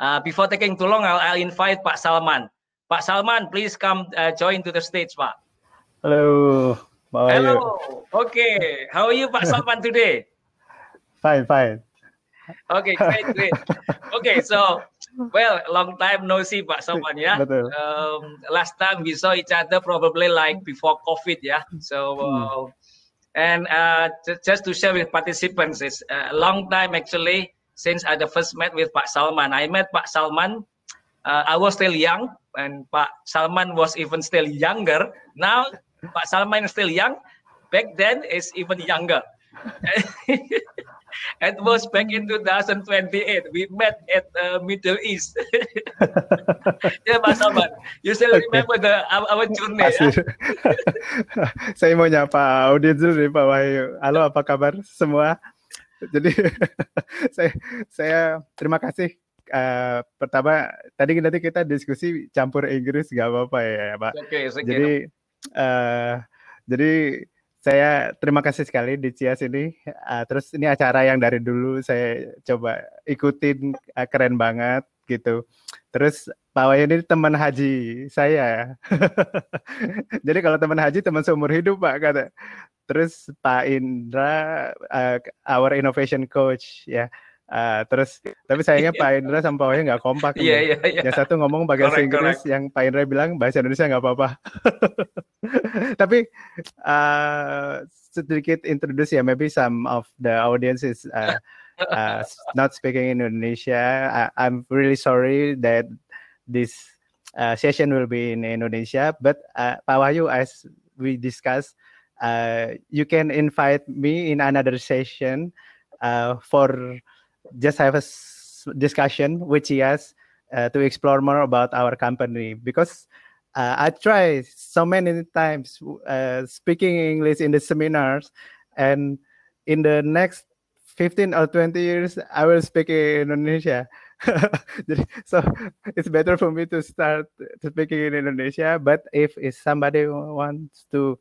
Uh, before taking too long, I'll, I'll, invite Pak Salman. Pak Salman, please come uh, join to the stage, Pak. Hello. Hello. Okay. How are you, Pak Salman, today? fine, fine. Okay, great, great. okay, so, well, long time no see, Pak Salman, yeah? Um, last time we saw each other probably like before COVID, yeah? So, hmm. uh, and uh, just to share with participants, it's a uh, long time actually since I the first met with Pak Salman. I met Pak Salman. Uh, I was still young, and Pak Salman was even still younger. Now Pak Salman is still young. Back then is even younger. it was back in 2028. We met at uh, Middle East. yeah, Pak Salman, you still okay. remember the our, our journey? Ya? Saya mau nyapa audiens dulu Pak Wahyu. Halo, apa kabar semua? Jadi saya saya terima kasih uh, pertama tadi nanti kita diskusi campur Inggris nggak apa-apa ya, ya Pak. Okay, Jadi uh, jadi saya terima kasih sekali di Cias ini. Uh, terus ini acara yang dari dulu saya coba ikutin uh, keren banget gitu. Terus Pak Wayan ini teman haji saya. Jadi kalau teman haji teman seumur hidup Pak kata terus Pak Indra uh, our innovation coach ya. Uh, terus tapi sayangnya Pak iya. Indra sama Pak nggak kompak. Iya yeah, yeah, yeah. Yang satu ngomong bahasa Inggris, correct. yang Pak Indra bilang bahasa Indonesia nggak apa-apa. tapi uh, sedikit introduce ya, maybe some of the audience is uh, uh, not speaking Indonesia. I, I'm really sorry that this uh, session will be in Indonesia, but uh, Pak Wahyu as we discuss. uh, you can invite me in another session uh, for just have a discussion with you uh, to explore more about our company because uh, I try so many times uh, speaking English in the seminars and in the next 15 or 20 years I will speak in Indonesia. so it's better for me to start speaking in Indonesia. But if, if somebody wants to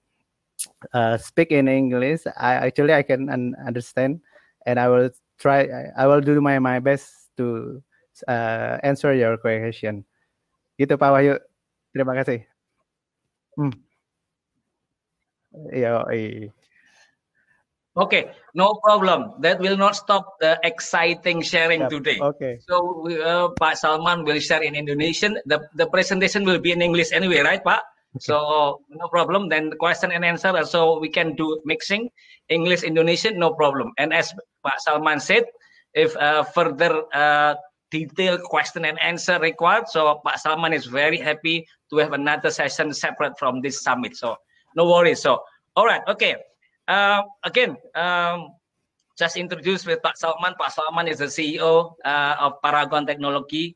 uh, speak in English. I actually I can understand, and I will try. I will do my my best to uh, answer your question. Gitu Pak Wahyu. Terima kasih. Hmm. i- Okay, no problem. That will not stop the exciting sharing yep. today. Okay. So uh, Pak Salman will share in Indonesian. The the presentation will be in English anyway, right, Pak? so no problem then the question and answer uh, so we can do mixing english indonesian no problem and as pak salman said if uh, further uh, detailed question and answer required so pak salman is very happy to have another session separate from this summit so no worries so all right okay uh, again um, just introduced with pak salman pak salman is the ceo uh, of paragon technology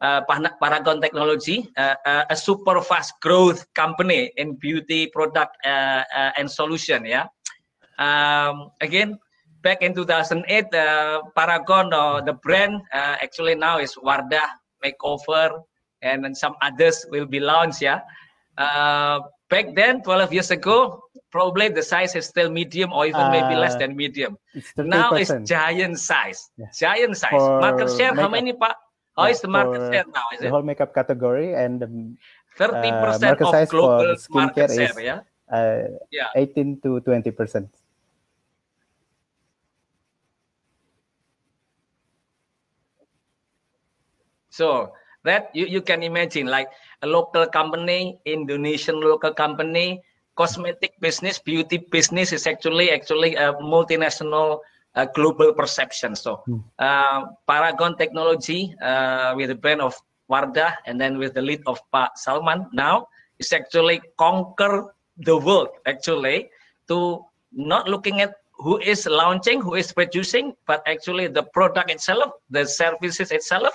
uh, eh, Paragon Technology, uh, eh, eh, a super fast growth company in beauty product uh, uh, and solution. Yeah. Um, again, back in 2008, uh, Paragon, uh, the brand, uh, actually now is Wardah Makeover, and then some others will be launched. Yeah. Ya. Uh, back then, 12 years ago, probably the size is still medium or even uh, maybe ah, less than medium. It's now it's giant size. Yeah. Giant size. For Market share, makeup. how many, Pak? Oh, yeah, it's the market share now, is the it? whole makeup category and 30% um, uh, market size for skincare share, is yeah? Uh, yeah. 18 to 20%. So that you, you can imagine like a local company, Indonesian local company, cosmetic business, beauty business is actually actually a multinational uh, global perception. So hmm. uh, Paragon Technology uh, with the brand of Wardah and then with the lead of Pak Salman now is actually conquer the world actually to not looking at who is launching, who is producing, but actually the product itself, the services itself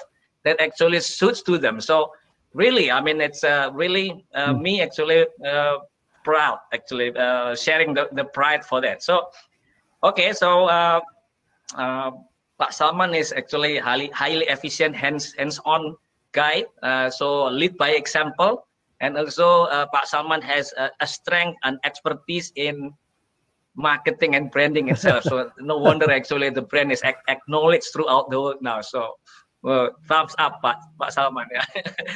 that actually suits to them. So really, I mean, it's uh, really uh, hmm. me actually uh, proud actually uh, sharing the, the pride for that. So Okay, so uh, uh, Pak Salman is actually highly, highly efficient, hands hands-on guy. Uh, so lead by example, and also uh, Pak Salman has a, a strength and expertise in marketing and branding itself. so no wonder actually the brand is ac- acknowledged throughout the world now. So well, thumbs up, Pak, Pak Salman. Yeah.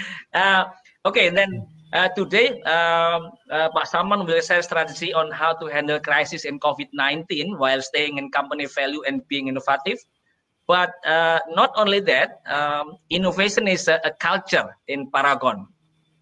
uh, okay, then uh, today, um, uh, Pak Saman will share strategy on how to handle crisis in COVID-19 while staying in company value and being innovative. But uh, not only that, um, innovation is a, a, culture in Paragon.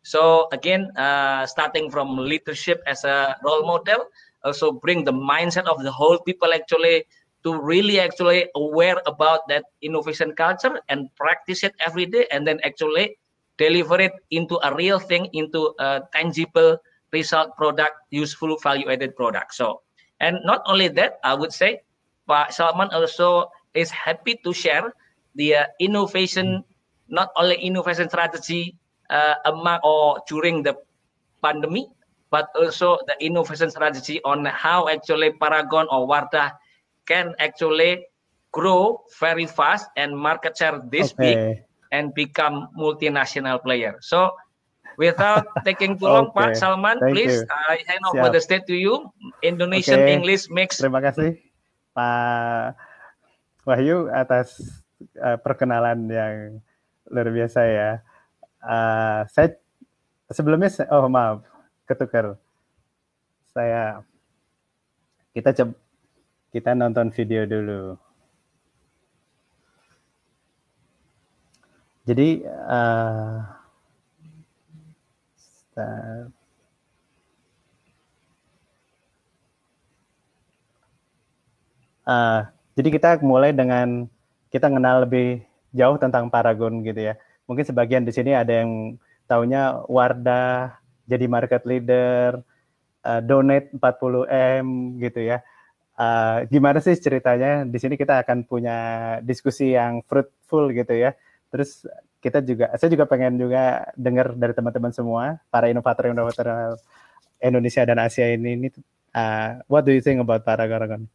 So again, uh, starting from leadership as a role model, also bring the mindset of the whole people actually to really actually aware about that innovation culture and practice it every day and then actually deliver it into a real thing, into a tangible result product, useful value-added product. So, and not only that, I would say Pak Salman also is happy to share the uh, innovation, not only innovation strategy uh, among or during the pandemic, but also the innovation strategy on how actually Paragon or Warta can actually grow very fast and market share this okay. big and become multinational player. So without taking too long, okay. Pak Salman, Thank please you. I hand over the stage to you. Indonesian okay. English mix. Terima kasih Pak Wahyu atas uh, perkenalan yang luar biasa ya. Uh, saya sebelumnya oh maaf ketukar. Saya kita coba kita nonton video dulu. Jadi uh, Uh, jadi kita mulai dengan kita kenal lebih jauh tentang Paragon gitu ya. Mungkin sebagian di sini ada yang tahunya Wardah jadi market leader, uh, donate 40M gitu ya. Uh, gimana sih ceritanya? Di sini kita akan punya diskusi yang fruitful gitu ya Terus kita juga, saya juga pengen juga dengar dari teman-teman semua para inovator-inovator Indonesia dan Asia ini, ini uh, what do you think about Paragon?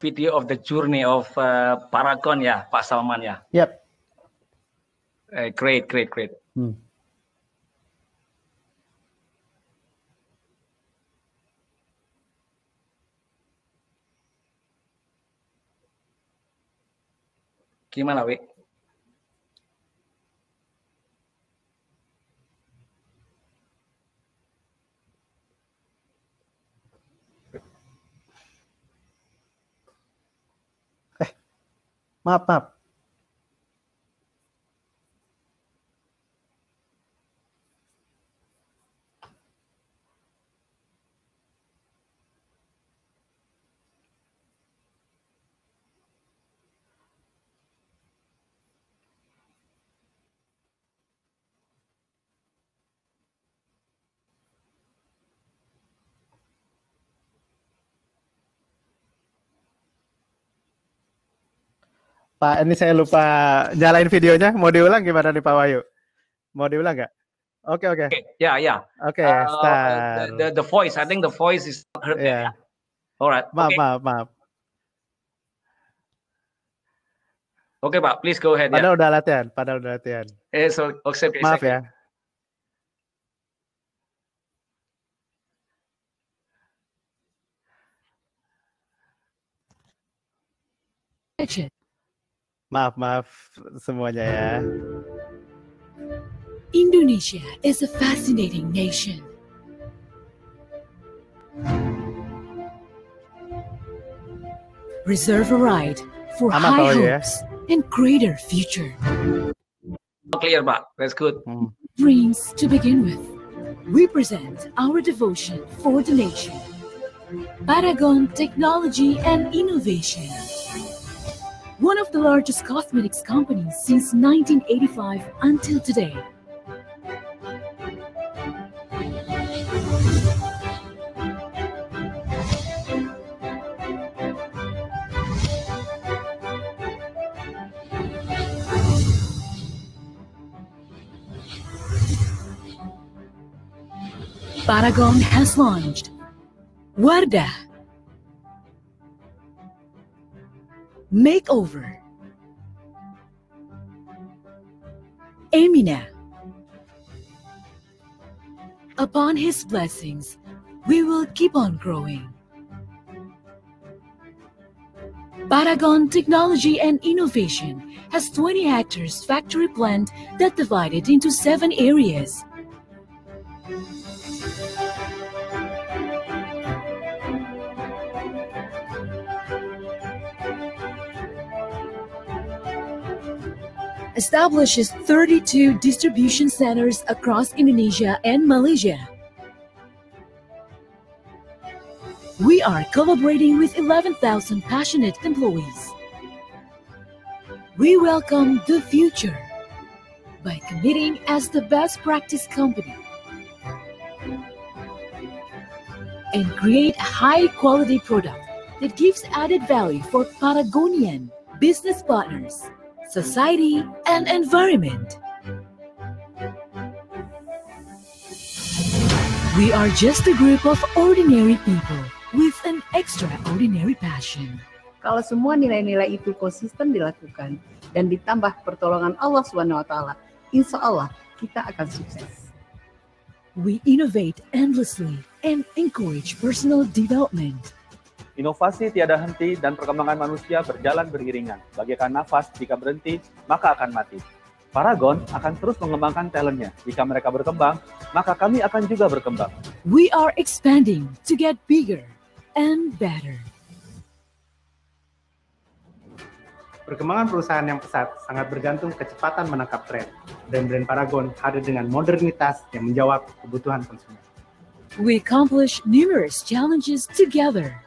video of the journey of uh, Paragon ya, Pak Salman ya. Yep. Uh, eh, great, great, great. Hmm. Gimana, Wi? maaf maaf Pak, ini saya lupa nyalain videonya. Mau diulang gimana nih Pak Wayu? Mau diulang nggak? Oke, oke. Okay. Okay, Oke, ya, ya. okay, uh, the, voice, I think the voice is not heard iya. yeah. Yeah. Alright. Maaf, okay. maaf, maaf. Oke okay, Pak, please go ahead. Padahal ya. udah latihan, padahal udah latihan. Eh, so, accept, Maaf ya. Action. Maaf, maaf semuanya ya. Indonesia is a fascinating nation. Reserve a ride for Amat high hopes ya? and greater future. Clear, Pak. That's good. Hmm. Dreams to begin with. We present our devotion for the nation. Paragon Technology and Innovation one of the largest cosmetics companies since 1985 until today. Paragon has launched Wardah makeover. Amina. Upon his blessings, we will keep on growing. Paragon Technology and Innovation has 20 hectares factory plant that divided into seven areas. establishes 32 distribution centers across Indonesia and Malaysia. We are collaborating with 11,000 passionate employees. We welcome the future by committing as the best practice company and create high quality product that gives added value for Patagonian business partners. society, and environment. We are just a group of ordinary people with an extraordinary passion. Kalau semua nilai-nilai itu konsisten dilakukan dan ditambah pertolongan Allah swt, insya Allah kita akan sukses. We innovate endlessly and encourage personal development. Inovasi tiada henti dan perkembangan manusia berjalan beriringan. Bagaikan nafas, jika berhenti, maka akan mati. Paragon akan terus mengembangkan talentnya. Jika mereka berkembang, maka kami akan juga berkembang. We are expanding to get bigger and better. Perkembangan perusahaan yang pesat sangat bergantung kecepatan menangkap tren. Brand-brand Paragon hadir dengan modernitas yang menjawab kebutuhan konsumen. We accomplish numerous challenges together.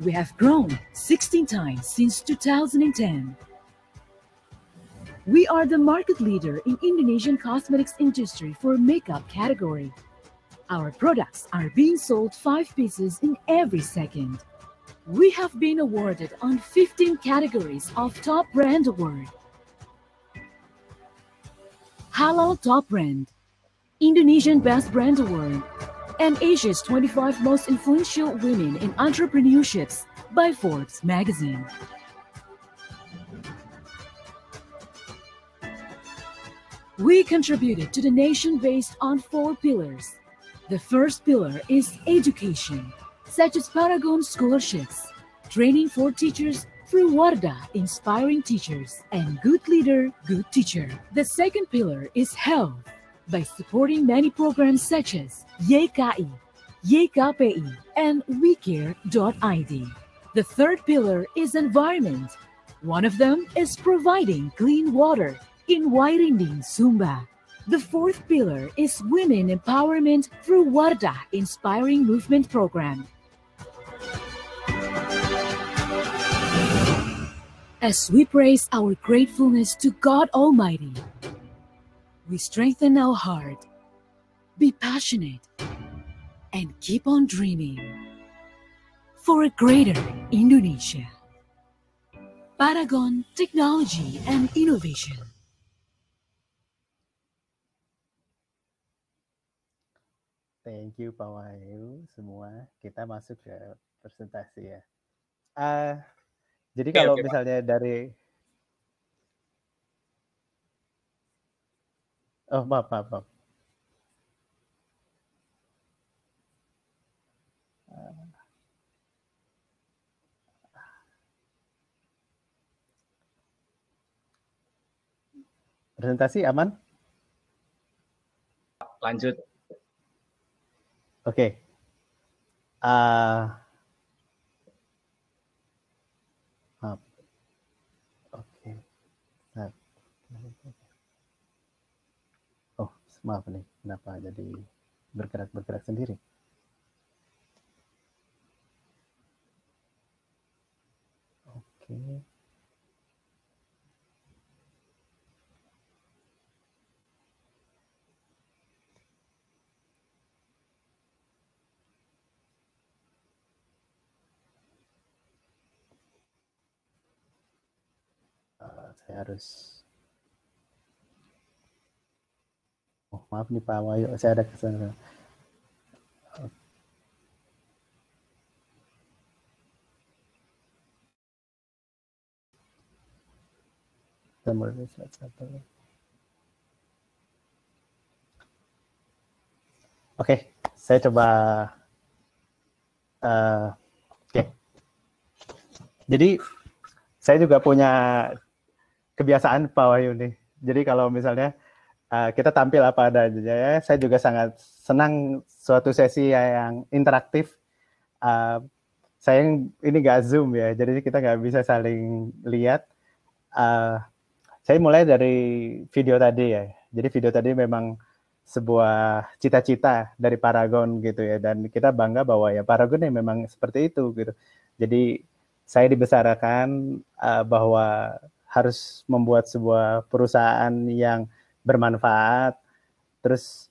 We have grown 16 times since 2010. We are the market leader in Indonesian cosmetics industry for makeup category. Our products are being sold 5 pieces in every second. We have been awarded on 15 categories of Top Brand Award. Halal Top Brand Indonesian Best Brand Award and Asia's 25 Most Influential Women in Entrepreneurships by Forbes magazine. We contributed to the nation based on four pillars. The first pillar is education, such as Paragon scholarships, training for teachers through Warda, inspiring teachers, and good leader, good teacher. The second pillar is health, by supporting many programs such as YKI, YKPI, and WeCare.id. The third pillar is environment. One of them is providing clean water in Wairinding, Sumba. The fourth pillar is women empowerment through Warda Inspiring Movement Program. As we praise our gratefulness to God Almighty, we strengthen our heart, be passionate, and keep on dreaming for a greater Indonesia. Paragon Technology and Innovation. Thank you Pak Wahyu semua. Kita masuk ke presentasi ya. Uh, jadi okay, kalau okay, misalnya Pak. dari Oh, maaf, maaf, maaf. Presentasi aman? Lanjut. Oke. Okay. Uh, Maaf nih, kenapa jadi bergerak-bergerak sendiri? Oke. Eh, saya harus Maaf nih Pak Wahyu, saya ada kesan. Oke, saya coba. Uh, Oke. Okay. Jadi saya juga punya kebiasaan Pak Wahyu nih. Jadi kalau misalnya Eh, kita tampil apa adanya ya. Saya juga sangat senang suatu sesi yang interaktif. Uh, saya ini nggak zoom ya, jadi kita nggak bisa saling lihat. Uh, saya mulai dari video tadi ya. Jadi video tadi memang sebuah cita-cita dari Paragon gitu ya dan kita bangga bahwa ya Paragon ya memang seperti itu gitu. Jadi saya dibesarkan uh, bahwa harus membuat sebuah perusahaan yang bermanfaat. Terus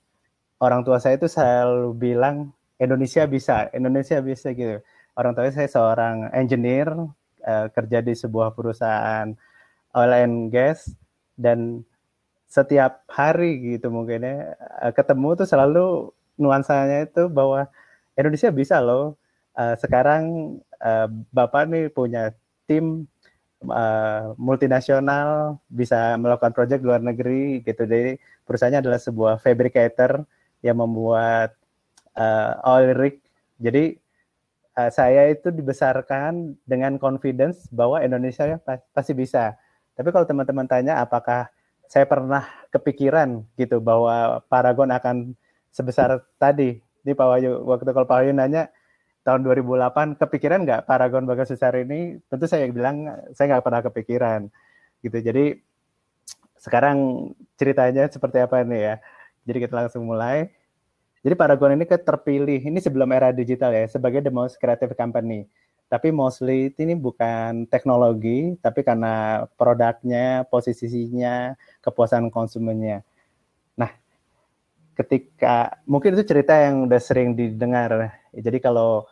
orang tua saya itu selalu bilang Indonesia bisa, Indonesia bisa gitu. Orang tua saya seorang engineer uh, kerja di sebuah perusahaan oil and gas dan setiap hari gitu mungkin ya uh, ketemu tuh selalu nuansanya itu bahwa Indonesia bisa loh. Uh, sekarang uh, Bapak nih punya tim Eh, multinasional bisa melakukan proyek luar negeri gitu. Jadi perusahaannya adalah sebuah fabricator yang membuat uh, oil rig. Jadi uh, saya itu dibesarkan dengan confidence bahwa Indonesia ya pasti bisa. Tapi kalau teman-teman tanya apakah saya pernah kepikiran gitu bahwa Paragon akan sebesar tadi. Ini Pak Wahyu, waktu kalau Pak Wahyu nanya, tahun 2008 kepikiran nggak Paragon Bagasusar ini? Tentu saya bilang saya nggak pernah kepikiran gitu. Jadi sekarang ceritanya seperti apa ini ya? Jadi kita langsung mulai. Jadi Paragon ini terpilih, ini sebelum era digital ya, sebagai the most creative company. Tapi mostly ini bukan teknologi, tapi karena produknya, posisinya, kepuasan konsumennya. Nah, ketika mungkin itu cerita yang udah sering didengar jadi kalau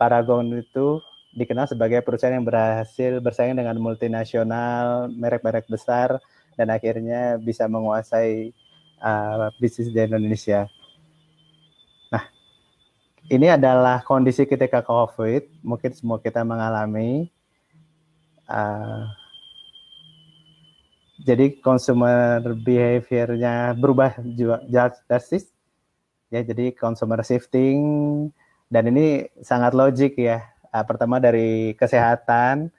Paragon itu dikenal sebagai perusahaan yang berhasil bersaing dengan multinasional, merek-merek besar, dan akhirnya bisa menguasai uh, bisnis di Indonesia. Nah, ini adalah kondisi ketika COVID, mungkin semua kita mengalami. Uh, jadi consumer behavior-nya berubah juga drastis. Ya, jadi consumer shifting, dan ini sangat logik ya. Ah, pertama dari kesehatan,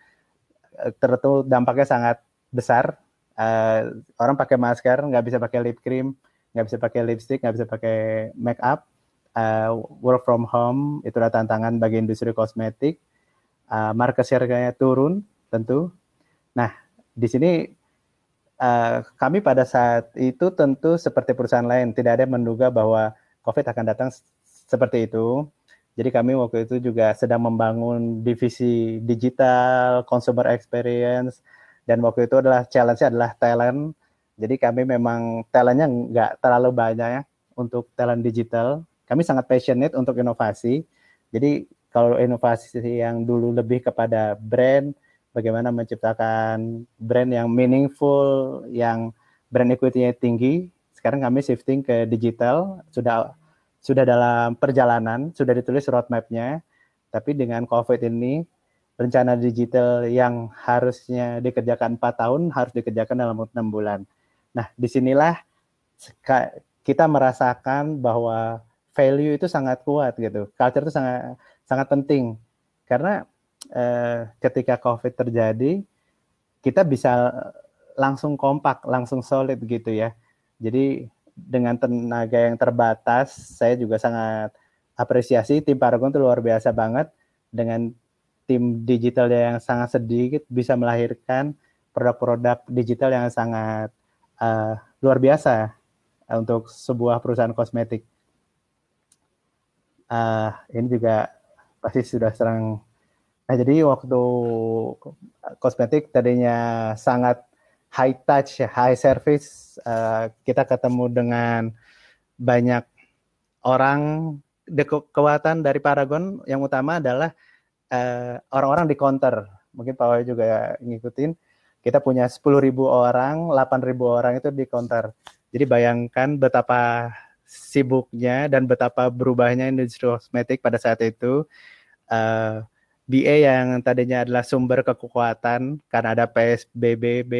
eh, tertentu dampaknya sangat besar. Ah, orang pakai masker, nggak bisa pakai lip cream, nggak bisa pakai lipstick, nggak bisa pakai make up. Ah, work from home itu adalah tantangan bagi industri kosmetik. market share-nya turun tentu. Nah, di sini kami pada saat itu tentu seperti perusahaan lain tidak ada yang menduga bahwa COVID akan datang seperti itu jadi kami waktu itu juga sedang membangun divisi digital, consumer experience, dan waktu itu adalah challenge-nya adalah talent. Jadi kami memang talentnya nggak terlalu banyak ya untuk talent digital. Kami sangat passionate untuk inovasi. Jadi kalau inovasi yang dulu lebih kepada brand, bagaimana menciptakan brand yang meaningful, yang brand equity-nya tinggi. Sekarang kami shifting ke digital, sudah sudah dalam perjalanan, sudah ditulis roadmap-nya, tapi dengan COVID ini rencana digital yang harusnya dikerjakan 4 tahun harus dikerjakan dalam 6 bulan. Nah, disinilah kita merasakan bahwa value itu sangat kuat gitu, culture itu sangat sangat penting karena eh, ketika COVID terjadi kita bisa langsung kompak, langsung solid gitu ya. Jadi dengan tenaga yang terbatas, saya juga sangat apresiasi tim Paragon itu luar biasa banget dengan tim digital yang sangat sedikit bisa melahirkan produk-produk digital yang sangat uh, luar biasa eh, untuk sebuah perusahaan kosmetik. Uh, ini juga pasti sudah serang. Nah, jadi waktu kosmetik tadinya sangat high touch high service uh, kita ketemu dengan banyak orang de kekuatan dari Paragon yang utama adalah eh, orang-orang uh, orang di counter. Mungkin Pak Wai juga ngikutin. Kita punya 10.000 orang, 8.000 orang itu di counter. Jadi bayangkan betapa sibuknya dan betapa berubahnya industri kosmetik pada saat itu. Uh, BA yang tadinya adalah sumber kekuatan karena ada PSBB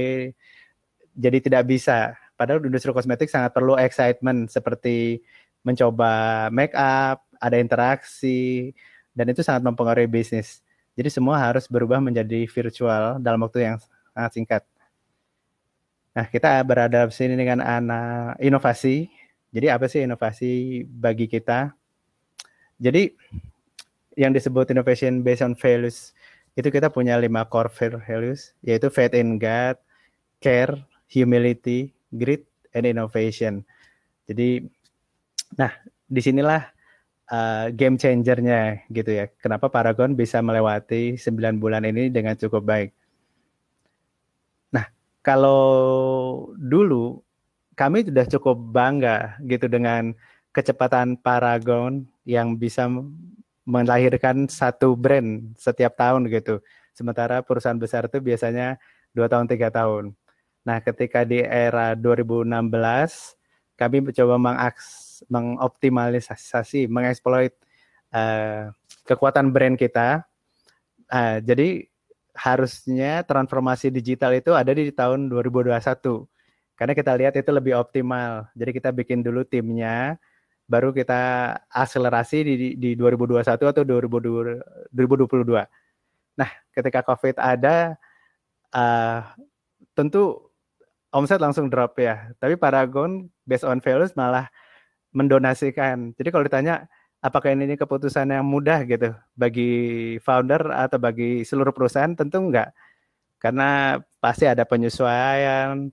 jadi tidak bisa. Padahal industri kosmetik sangat perlu excitement seperti mencoba make up, ada interaksi dan itu sangat mempengaruhi bisnis. Jadi semua harus berubah menjadi virtual dalam waktu yang sangat singkat. Nah, kita berada di sini dengan anak inovasi. Jadi apa sih inovasi bagi kita? Jadi yang disebut innovation based on values itu kita punya lima core values yaitu faith in God, care, humility, grit, and innovation. Jadi, nah disinilah uh, game changernya gitu ya. Kenapa Paragon bisa melewati 9 bulan ini dengan cukup baik? Nah, kalau dulu kami sudah cukup bangga gitu dengan kecepatan Paragon yang bisa melahirkan satu brand setiap tahun gitu. Sementara perusahaan besar itu biasanya dua tahun tiga tahun. Nah, ketika di era 2016 kami mencoba mengaks, mengoptimalisasi, mengeksploit uh, kekuatan brand kita. Uh, jadi harusnya transformasi digital itu ada di tahun 2021. Karena kita lihat itu lebih optimal. Jadi kita bikin dulu timnya, baru kita akselerasi di, di 2021 atau 2022. Nah, ketika COVID ada, uh, tentu omset langsung drop ya. Tapi Paragon based on values malah mendonasikan. Jadi kalau ditanya apakah ini keputusan yang mudah gitu bagi founder atau bagi seluruh perusahaan tentu enggak. Karena pasti ada penyesuaian.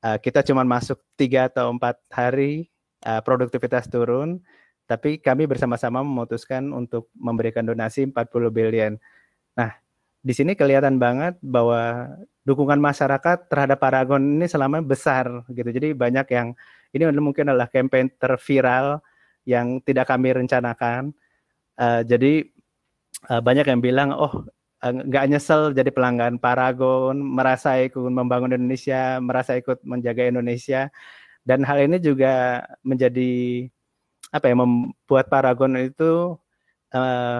Uh, kita cuma masuk tiga atau empat hari uh, produktivitas turun, tapi kami bersama-sama memutuskan untuk memberikan donasi 40 billion. Nah, di sini kelihatan banget bahwa dukungan masyarakat terhadap Paragon ini selama besar gitu. Jadi banyak yang ini mungkin adalah campaign terviral yang tidak kami rencanakan. Uh, jadi uh, banyak yang bilang, oh nggak nyesel jadi pelanggan Paragon, merasa ikut membangun Indonesia, merasa ikut menjaga Indonesia. Dan hal ini juga menjadi apa ya membuat Paragon itu uh,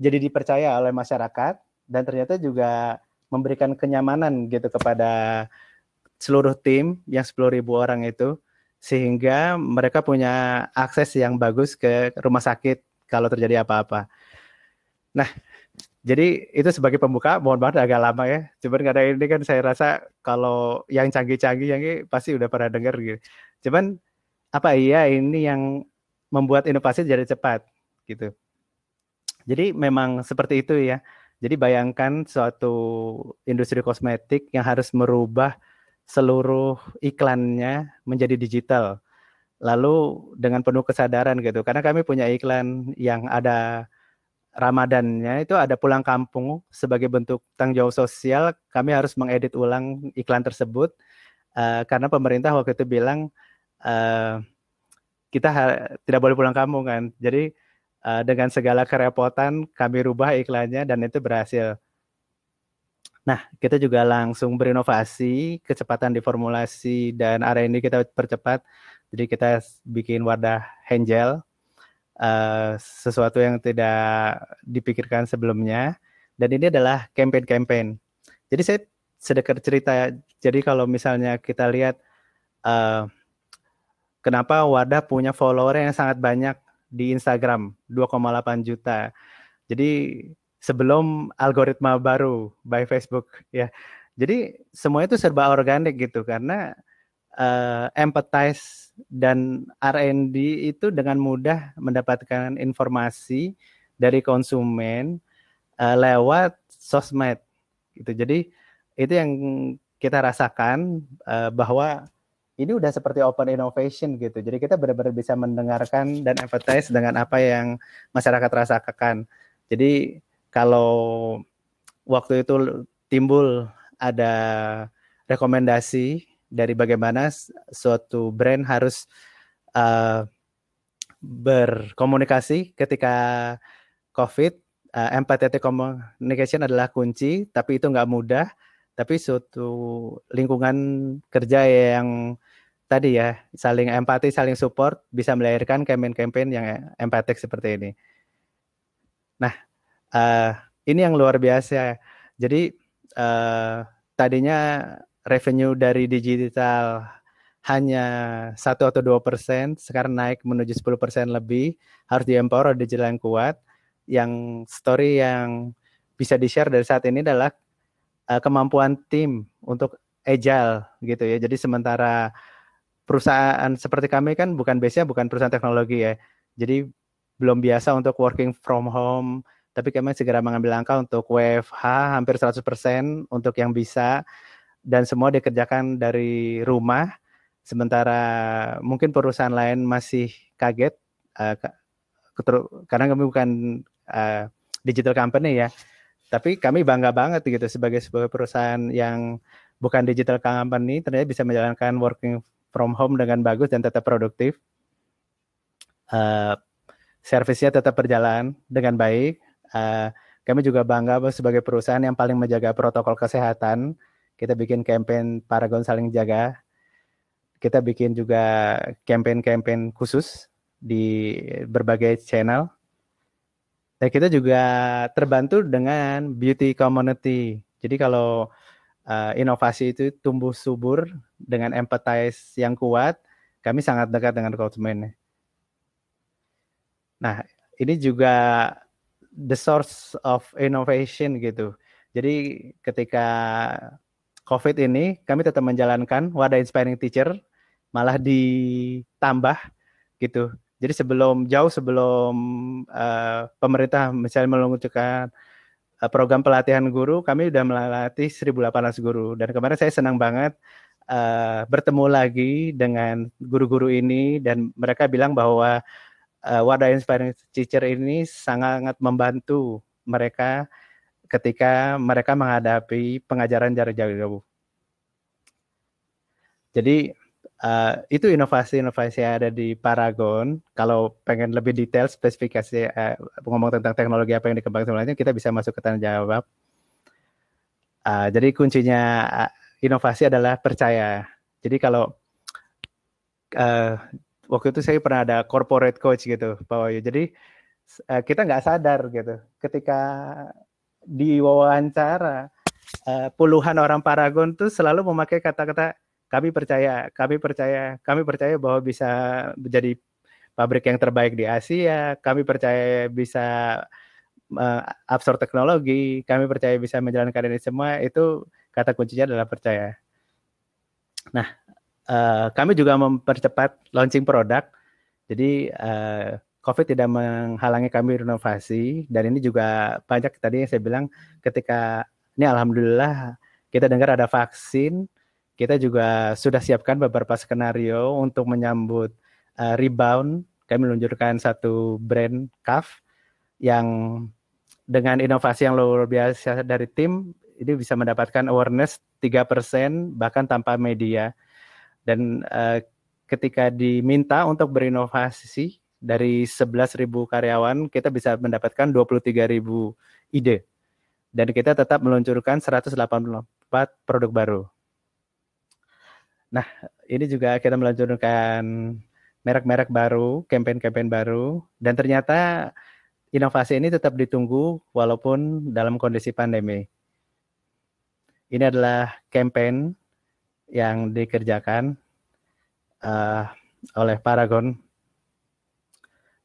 jadi dipercaya oleh masyarakat dan ternyata juga memberikan kenyamanan gitu kepada seluruh tim yang 10.000 orang itu sehingga mereka punya akses yang bagus ke rumah sakit kalau terjadi apa-apa. Nah, jadi itu sebagai pembuka, mohon maaf agak lama ya. Cuman karena ini kan saya rasa kalau yang canggih-canggih yang ini pasti udah pernah dengar gitu. Cuman apa iya ini yang membuat inovasi jadi cepat gitu. Jadi memang seperti itu ya. Jadi bayangkan suatu industri kosmetik yang harus merubah seluruh iklannya menjadi digital. Lalu dengan penuh kesadaran gitu. Karena kami punya iklan yang ada Ramadannya itu ada pulang kampung sebagai bentuk tanggung jawab sosial. Kami harus mengedit ulang iklan tersebut uh, karena pemerintah waktu itu bilang uh, kita tidak boleh pulang kampung kan. Jadi uh, dengan segala kerepotan kami rubah iklannya dan itu berhasil. Nah, kita juga langsung berinovasi, kecepatan di formulasi dan area ini kita percepat. Jadi kita bikin wadah hand gel Eh, sesuatu yang tidak dipikirkan sebelumnya dan ini adalah campaign-campaign. Jadi saya sedekat cerita jadi kalau misalnya kita lihat uh, kenapa Wardah punya follower yang sangat banyak di Instagram 2,8 juta. Jadi sebelum algoritma baru by Facebook ya. Jadi semuanya itu serba organik gitu karena uh, empathize dan R&D itu dengan mudah mendapatkan informasi dari konsumen uh, lewat sosmed gitu. Jadi itu yang kita rasakan uh, bahwa ini udah seperti open innovation gitu. Jadi kita benar-benar bisa mendengarkan dan empathize dengan apa yang masyarakat rasakan. Jadi kalau waktu itu timbul ada rekomendasi dari bagaimana suatu brand harus uh, berkomunikasi ketika COVID. Uh, eh, empathetic communication adalah kunci, tapi itu nggak mudah. Tapi suatu lingkungan kerja yang tadi ya saling empati, saling support bisa melahirkan campaign-campaign yang empatik seperti ini. Nah, uh, ini yang luar biasa. Jadi uh, tadinya revenue dari digital hanya satu atau dua persen, sekarang naik menuju 10 persen lebih, harus di empower digital yang kuat. Yang story yang bisa di share dari saat ini adalah uh, kemampuan tim untuk agile gitu ya. Jadi sementara perusahaan seperti kami kan bukan base-nya bukan perusahaan teknologi ya. Jadi belum biasa untuk working from home, tapi kami segera mengambil langkah untuk WFH hampir 100% untuk yang bisa dan semua dikerjakan dari rumah. Sementara mungkin perusahaan lain masih kaget uh, karena kami bukan uh, digital company ya. Tapi kami bangga banget gitu sebagai sebuah perusahaan yang bukan digital company ternyata bisa menjalankan working from home dengan bagus dan tetap produktif. Uh, servisnya tetap berjalan dengan baik. Uh, kami juga bangga sebagai perusahaan yang paling menjaga protokol kesehatan kita bikin campaign Paragon saling jaga. Kita bikin juga campaign-campaign khusus di berbagai channel. Dan kita juga terbantu dengan beauty community. Jadi kalau uh, inovasi itu tumbuh subur dengan empathize yang kuat, kami sangat dekat dengan konsumen. Nah, ini juga the source of innovation gitu. Jadi ketika COVID ini kami tetap menjalankan wadah inspiring teacher malah ditambah gitu. Jadi sebelum jauh sebelum uh, pemerintah misalnya meluncurkan uh, program pelatihan guru, kami sudah melatih 1.800 guru. Dan kemarin saya senang banget uh, bertemu lagi dengan guru-guru ini dan mereka bilang bahwa uh, wadah inspiring teacher ini sangat membantu mereka ketika mereka menghadapi pengajaran jarak jauh. Jadi uh, itu inovasi-inovasi yang ada di Paragon. Kalau pengen lebih detail spesifikasi uh, ngomong tentang teknologi apa yang dikembangkan sebenarnya, kita bisa masuk ke tanya jawab. Uh, jadi kuncinya uh, inovasi adalah percaya. Jadi kalau uh, waktu itu saya pernah ada corporate coach gitu, Pak Wayu. Jadi uh, kita nggak sadar gitu, ketika di wawancara uh, puluhan orang Paragon tuh selalu memakai kata-kata kami percaya, kami percaya, kami percaya bahwa bisa menjadi pabrik yang terbaik di Asia, kami percaya bisa uh, absorb teknologi, kami percaya bisa menjalankan ini semua, itu kata kuncinya adalah percaya. Nah, uh, kami juga mempercepat launching produk, jadi uh, COVID tidak menghalangi kami renovasi dan ini juga banyak tadi yang saya bilang ketika ini alhamdulillah kita dengar ada vaksin, kita juga sudah siapkan beberapa skenario untuk menyambut uh, rebound. Kami meluncurkan satu brand CAF yang dengan inovasi yang luar biasa dari tim ini bisa mendapatkan awareness tiga persen bahkan tanpa media. Dan uh, ketika diminta untuk berinovasi dari 11.000 karyawan kita bisa mendapatkan 23.000 ide dan kita tetap meluncurkan 184 produk baru. Nah, ini juga kita meluncurkan merek-merek baru, kampanye-kampanye baru dan ternyata inovasi ini tetap ditunggu walaupun dalam kondisi pandemi. Ini adalah kampanye yang dikerjakan uh, oleh Paragon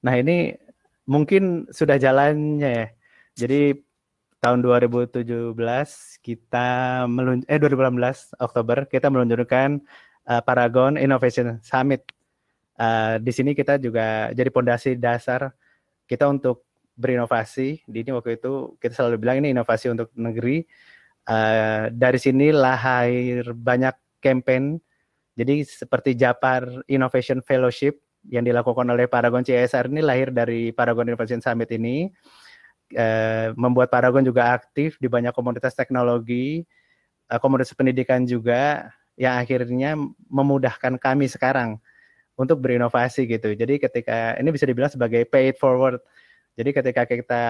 Nah ini mungkin sudah jalannya ya. Jadi tahun 2017 kita melun eh 2018 Oktober kita meluncurkan uh, Paragon Innovation Summit. Uh, di sini kita juga jadi pondasi dasar kita untuk berinovasi. Di ini waktu itu kita selalu bilang ini inovasi untuk negeri. Uh, dari sini lahir banyak campaign. Jadi seperti Japar Innovation Fellowship yang dilakukan oleh Paragon CSR ini lahir dari Paragon Innovation Summit ini eh, membuat Paragon juga aktif di banyak komunitas teknologi, eh, komunitas pendidikan juga yang akhirnya memudahkan kami sekarang untuk berinovasi gitu. Jadi ketika ini bisa dibilang sebagai paid forward. Jadi ketika kita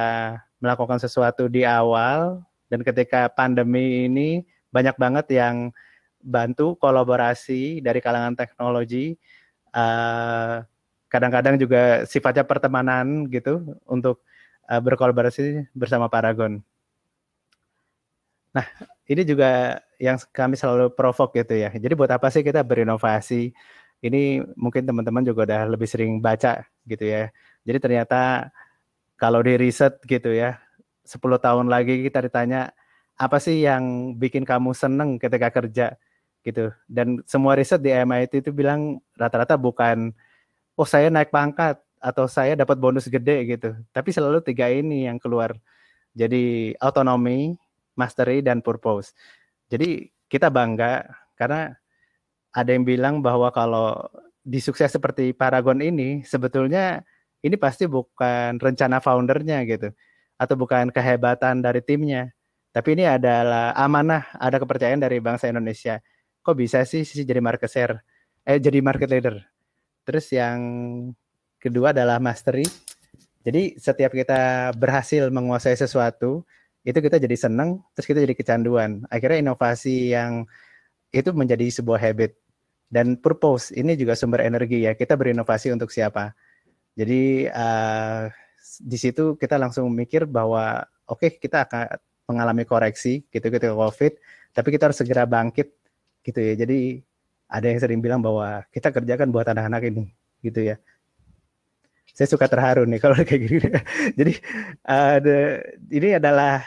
melakukan sesuatu di awal dan ketika pandemi ini banyak banget yang bantu kolaborasi dari kalangan teknologi Eh, kadang-kadang juga sifatnya pertemanan gitu untuk uh, berkolaborasi bersama Paragon. Nah, ini juga yang kami selalu provok gitu ya. Jadi buat apa sih kita berinovasi? Ini mungkin teman-teman juga udah lebih sering baca gitu ya. Jadi ternyata kalau di riset gitu ya, 10 tahun lagi kita ditanya apa sih yang bikin kamu seneng ketika kerja? gitu. Dan semua riset di MIT itu bilang rata-rata bukan oh saya naik pangkat atau saya dapat bonus gede gitu. Tapi selalu tiga ini yang keluar. Jadi autonomy, mastery dan purpose. Jadi kita bangga karena ada yang bilang bahwa kalau disukses seperti Paragon ini sebetulnya ini pasti bukan rencana foundernya gitu atau bukan kehebatan dari timnya. Tapi ini adalah amanah, ada kepercayaan dari bangsa Indonesia kok bisa sih Sisi jadi market share eh jadi market leader. Terus yang kedua adalah mastery. Jadi setiap kita berhasil menguasai sesuatu, itu kita jadi seneng, terus kita jadi kecanduan. Akhirnya inovasi yang itu menjadi sebuah habit. Dan purpose ini juga sumber energi ya. Kita berinovasi untuk siapa? Jadi uh, di situ kita langsung mikir bahwa oke okay, kita akan mengalami koreksi gitu gitu COVID, tapi kita harus segera bangkit gitu ya. Jadi ada yang sering bilang bahwa kita kerjakan buat anak-anak ini gitu ya. Saya suka terharu nih kalau kayak gini. Jadi uh, the, ini adalah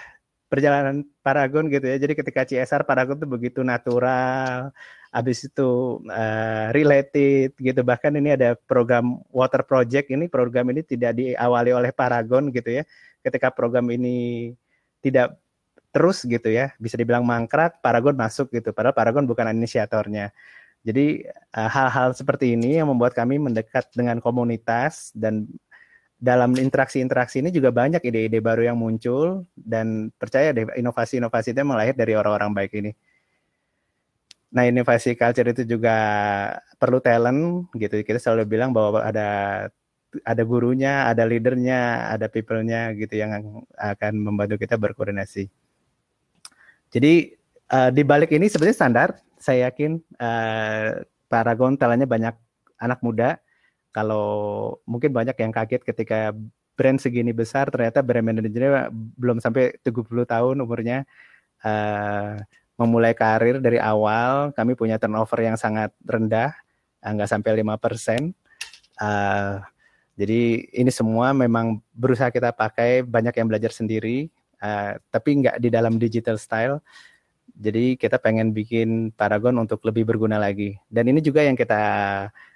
perjalanan Paragon gitu ya. Jadi ketika CSR Paragon itu begitu natural, habis itu uh, related gitu. Bahkan ini ada program Water Project ini program ini tidak diawali oleh Paragon gitu ya. Ketika program ini tidak terus gitu ya bisa dibilang mangkrak Paragon masuk gitu padahal Paragon bukan inisiatornya jadi eh, hal-hal seperti ini yang membuat kami mendekat dengan komunitas dan dalam interaksi-interaksi ini juga banyak ide-ide baru yang muncul dan percaya deh inovasi-inovasi itu melahir dari orang-orang baik ini. Nah inovasi culture itu juga perlu talent gitu. Kita selalu bilang bahwa ada ada gurunya, ada leadernya, ada people-nya gitu yang akan membantu kita berkoordinasi. Jadi uh, di balik ini sebenarnya standar. Saya yakin uh, Paragon telanya banyak anak muda. Kalau mungkin banyak yang kaget ketika brand segini besar ternyata brand manajernya belum sampai 70 tahun umurnya uh, memulai karir dari awal kami punya turnover yang sangat rendah nggak uh, sampai 5 persen uh, jadi ini semua memang berusaha kita pakai banyak yang belajar sendiri uh, tapi nggak di dalam digital style. Jadi kita pengen bikin Paragon untuk lebih berguna lagi. Dan ini juga yang kita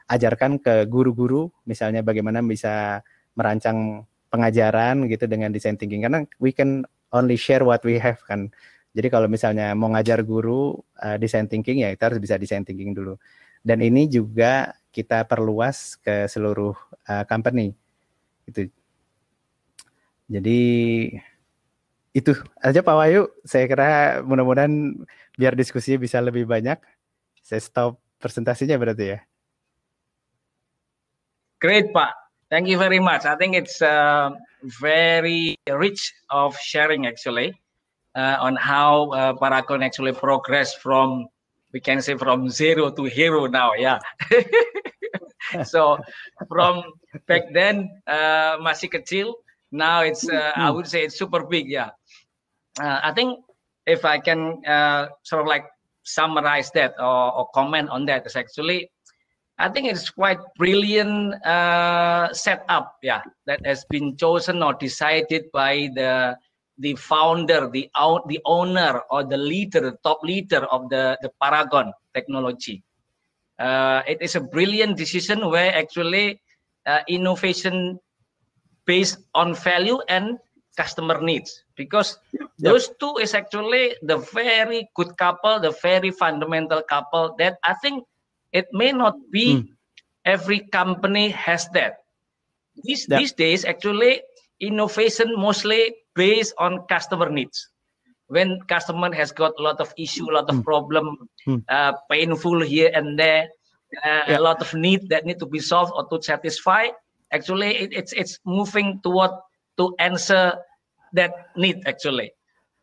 ajarkan ke guru-guru, misalnya bagaimana bisa merancang pengajaran gitu dengan design thinking. Karena we can only share what we have kan. Jadi kalau misalnya mau ngajar guru uh, design thinking ya kita harus bisa design thinking dulu. Dan ini juga kita perluas ke seluruh uh, company. Gitu. Jadi itu aja Pak Wayu. Saya kira mudah-mudahan biar diskusinya bisa lebih banyak. Saya stop presentasinya berarti ya. Great Pak. Thank you very much. I think it's uh, very rich of sharing actually uh, on how uh, Paracon actually progress from we can say from zero to hero now. Yeah. so from back then uh, masih kecil now it's uh, I would say it's super big. Yeah. uh, I think if I can uh, sort of like summarize that or, or comment on that is actually, I think it's quite brilliant uh, setup, yeah, that has been chosen or decided by the the founder, the out, the owner or the leader, the top leader of the the Paragon technology. Uh, it is a brilliant decision where actually uh, innovation based on value and customer needs because yeah. those two is actually the very good couple the very fundamental couple that i think it may not be mm. every company has that these yeah. these days actually innovation mostly based on customer needs when customer has got a lot of issue a lot of mm. problem mm. Uh, painful here and there uh, yeah. a lot of need that need to be solved or to satisfy actually it, it's it's moving toward to answer that need actually.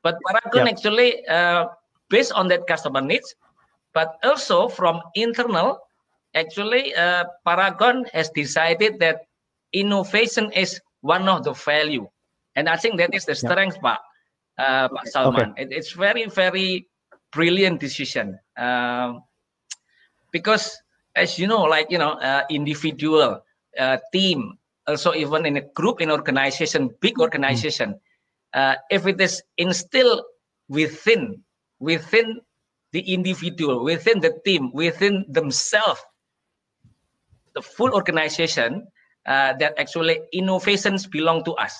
But Paragon yeah. actually uh, based on that customer needs, but also from internal, actually uh, Paragon has decided that innovation is one of the value, and I think that is the strength, yeah. Pak, uh, Pak Salman. Okay. It, it's very very brilliant decision um, because as you know, like you know, uh, individual, uh, team, also even in a group, in organization, big mm-hmm. organization, mm. if it is instilled within within the individual, within the team, within themselves, the full organization uh, that actually innovations belong to us.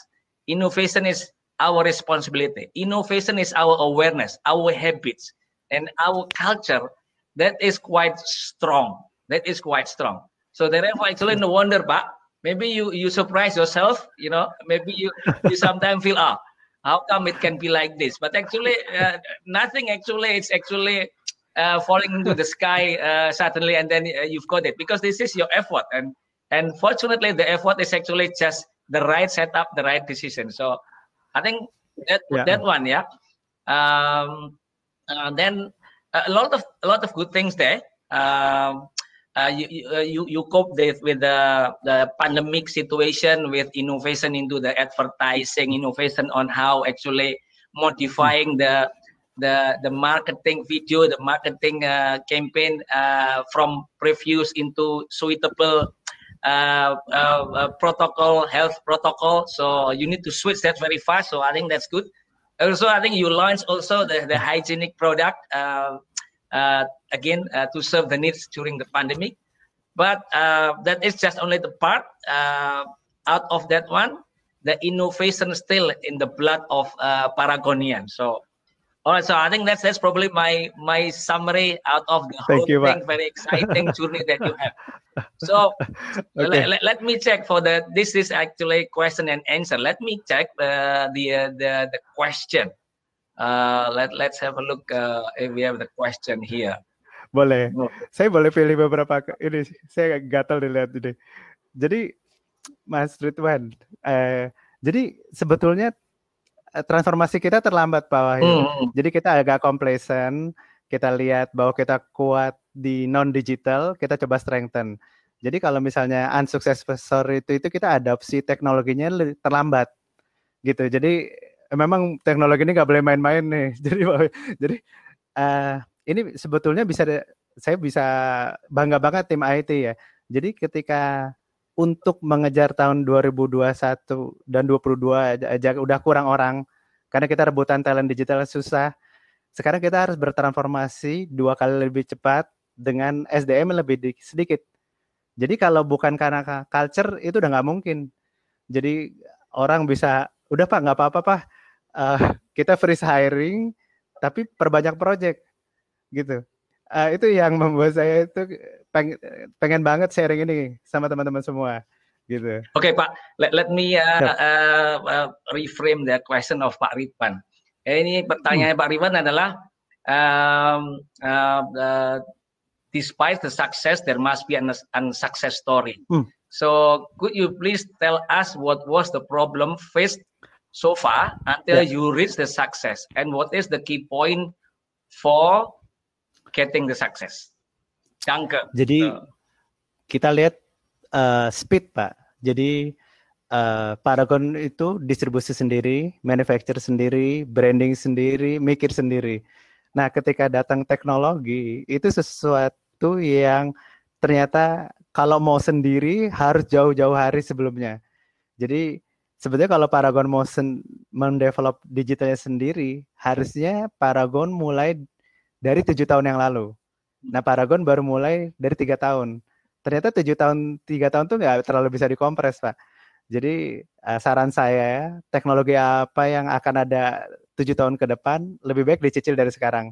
Innovation is our responsibility. Innovation is our awareness, our habits, and our culture that is quite strong. That is quite strong. So therefore, actually, no wonder, Pak, maybe you you surprise yourself you know maybe you you sometimes feel ah how come it can be like this but actually uh, nothing actually it's actually uh, falling into the sky uh, suddenly and then uh, you've got it because this is your effort and and fortunately the effort is actually just the right setup the right decision so i think that yeah. that one yeah um uh, then a lot of a lot of good things there um uh, you, uh, you you cope with, with the, the pandemic situation with innovation into the advertising innovation on how actually modifying the the the marketing video the marketing uh, campaign uh, from previews into suitable uh, uh, uh protocol health protocol so you need to switch that very fast so i think that's good also i think you launched also the, the hygienic product uh, again uh, to serve the needs during the pandemic. But uh, that is just only the part. out of that one, the innovation still in the blood of Paragonian. So all right, so I think that's that's probably my my summary out of the Thank whole you, thing. Very exciting journey that you have. So okay. let, let, me check for the this is actually question and answer. Let me check uh, the uh, the the question. Uh, let let's have a look uh, if we have the question here. Boleh. Oh. Saya boleh pilih beberapa ini saya gatal dilihat ini. Jadi Mas Ridwan, eh, jadi sebetulnya eh, transformasi kita terlambat Pak Wahyu. Mm. Jadi kita agak complacent, kita lihat bahwa kita kuat di non digital, kita coba strengthen. Jadi kalau misalnya unsuccessful itu itu kita adopsi teknologinya terlambat gitu. Jadi Eh, memang teknologi ini nggak boleh main-main nih. Jadi jadi uh, ini sebetulnya bisa saya bisa bangga banget tim IT ya. Jadi ketika untuk mengejar tahun 2021 dan 22 aja udah kurang orang karena kita rebutan talent digital susah. Sekarang kita harus bertransformasi dua kali lebih cepat dengan SDM lebih sedikit. Jadi kalau bukan karena culture itu udah nggak mungkin. Jadi orang bisa udah pak nggak apa-apa pak uh, kita freeze hiring tapi perbanyak project gitu. Uh, itu yang membuat saya itu peng, pengen banget sharing ini sama teman-teman semua gitu. Oke okay, Pak, let, let me uh, uh, uh, reframe the question of Pak Ridwan. Eh, ini pertanyaan Pak Ridwan adalah um, uh, uh, despite the success there must be an unsuccess story. Hmm. So could you please tell us what was the problem faced so far until yeah. you reach the success and what is the key point for getting the success Danke. jadi so. Uh. kita lihat uh, speed pak jadi uh, Paragon itu distribusi sendiri, manufacture sendiri, branding sendiri, mikir sendiri. Nah, ketika datang teknologi itu sesuatu yang ternyata kalau mau sendiri harus jauh-jauh hari sebelumnya. Jadi sebetulnya kalau Paragon mau sen- mendevelop digitalnya sendiri, harusnya Paragon mulai dari tujuh tahun yang lalu. Hmm. Nah Paragon baru mulai dari tiga tahun. Ternyata tujuh tahun tiga tahun tuh nggak terlalu bisa dikompres pak. Jadi eh, saran saya teknologi apa yang akan ada tujuh tahun ke depan lebih baik dicicil dari sekarang.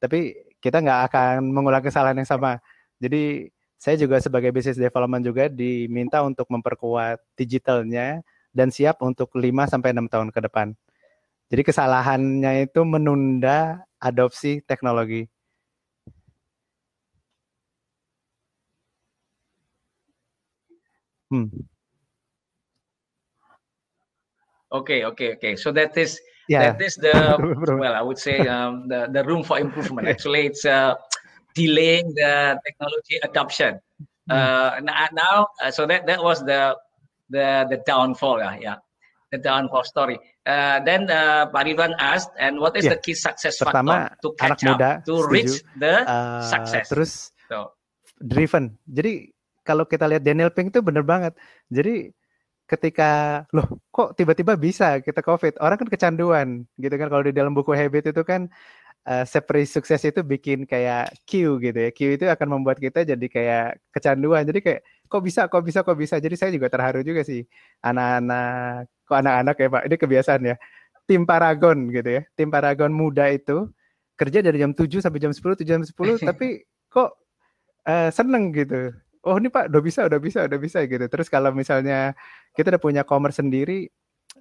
Tapi kita nggak akan mengulang kesalahan yang sama. Jadi saya juga sebagai business development juga diminta untuk memperkuat digitalnya dan siap untuk 5 sampai 6 tahun ke depan. Jadi kesalahannya itu menunda adopsi teknologi. Hmm. Okay, okay, okay. So that is yeah. that is the well, I would say um, the the room for improvement. Actually, it's uh, delaying the technology adoption. Hmm. Uh, now, uh, so that that was the the the downfall ya, ya the downfall story uh, then uh, Pak Ridwan asked and what is yeah. the key success Pertama, factor to catch anak muda, up to setuju. reach the uh, success terus so. driven jadi kalau kita lihat Daniel Pink itu benar banget jadi ketika loh kok tiba-tiba bisa kita covid orang kan kecanduan gitu kan kalau di dalam buku habit itu kan uh, seperti sukses itu bikin kayak Q gitu ya Q itu akan membuat kita jadi kayak kecanduan jadi kayak kok bisa kok bisa kok bisa jadi saya juga terharu juga sih anak-anak kok anak-anak ya pak ini kebiasaan ya tim Paragon gitu ya tim Paragon muda itu kerja dari jam 7 sampai jam 10 7 jam 10 tapi kok uh, seneng gitu oh ini pak udah bisa udah bisa udah bisa gitu terus kalau misalnya kita udah punya commerce sendiri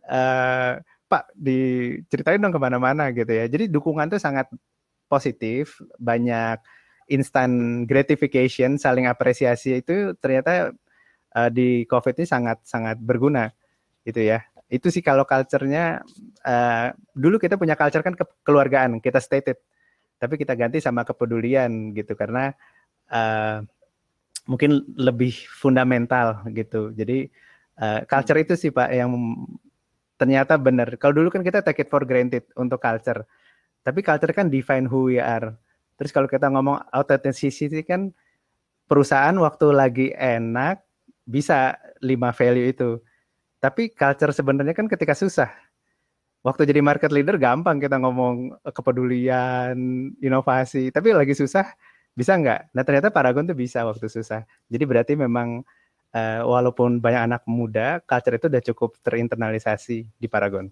uh, pak diceritain dong kemana-mana gitu ya jadi dukungan tuh sangat positif banyak instant gratification, saling apresiasi itu ternyata uh, di COVID ini sangat sangat berguna, gitu ya. Itu sih kalau culture-nya uh, dulu kita punya culture kan kekeluargaan, kita stated, tapi kita ganti sama kepedulian gitu karena uh, mungkin lebih fundamental gitu. Jadi uh, culture itu sih pak yang ternyata benar. Kalau dulu kan kita take it for granted untuk culture, tapi culture kan define who we are. Terus kalau kita ngomong authenticity kan perusahaan waktu lagi enak bisa lima value itu. Tapi culture sebenarnya kan ketika susah. Waktu jadi market leader gampang kita ngomong kepedulian, inovasi. Tapi lagi susah bisa nggak? Nah ternyata Paragon tuh bisa waktu susah. Jadi berarti memang eh, walaupun banyak anak muda, culture itu udah cukup terinternalisasi di Paragon.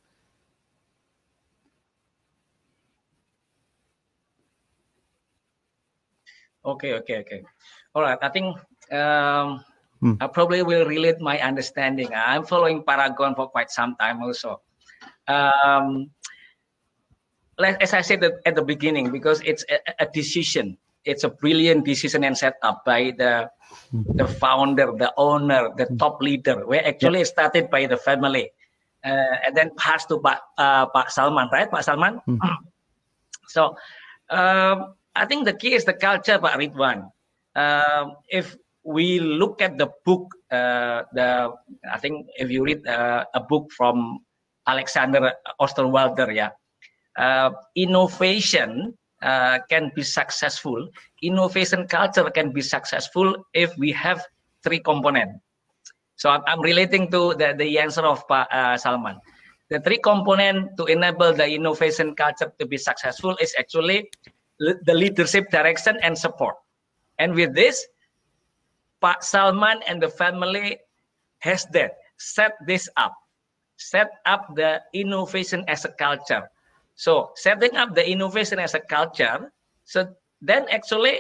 Okay, okay, okay. All right. I think um, hmm. I probably will relate my understanding. I'm following Paragon for quite some time also. Um, like, as I said at the beginning, because it's a, a decision. It's a brilliant decision and set up by the hmm. the founder, the owner, the hmm. top leader. We actually started by the family, uh, and then passed to Pak uh, Pak Salman, right? Pak Salman. Hmm. So. Um, I think the key is the culture, Pak Ridwan. Uh, if we look at the book, uh, the I think if you read uh, a book from Alexander Osterwalder, yeah, uh, innovation uh, can be successful. Innovation culture can be successful if we have three components. So I'm, relating to the, the answer of Pak uh, Salman. The three components to enable the innovation culture to be successful is actually the leadership direction and support. And with this, Pak Salman and the family has that set this up, set up the innovation as a culture. So setting up the innovation as a culture, so then actually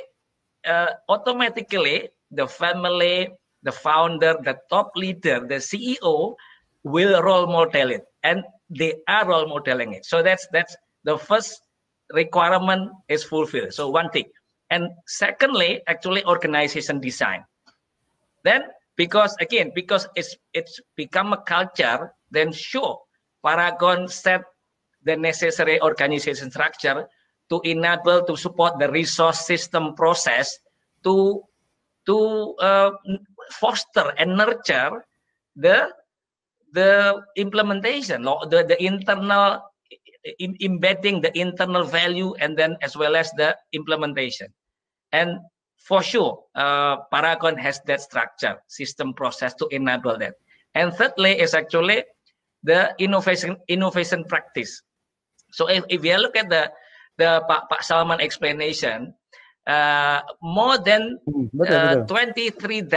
uh, automatically the family, the founder, the top leader, the CEO will role model it, and they are role modeling it. So that's that's the first requirement is fulfilled. So one thing. And secondly, actually organization design. Then because again, because it's it's become a culture, then sure, Paragon set the necessary organization structure to enable to support the resource system process to to uh, foster and nurture the the implementation, the, the internal in, embedding the internal value and then as well as the implementation. And for sure, uh, Paragon has that structure, system process to enable that. And thirdly is actually the innovation innovation practice. So if, if you look at the the Pak, Pak Salman explanation, uh, more than hmm, uh, 23,000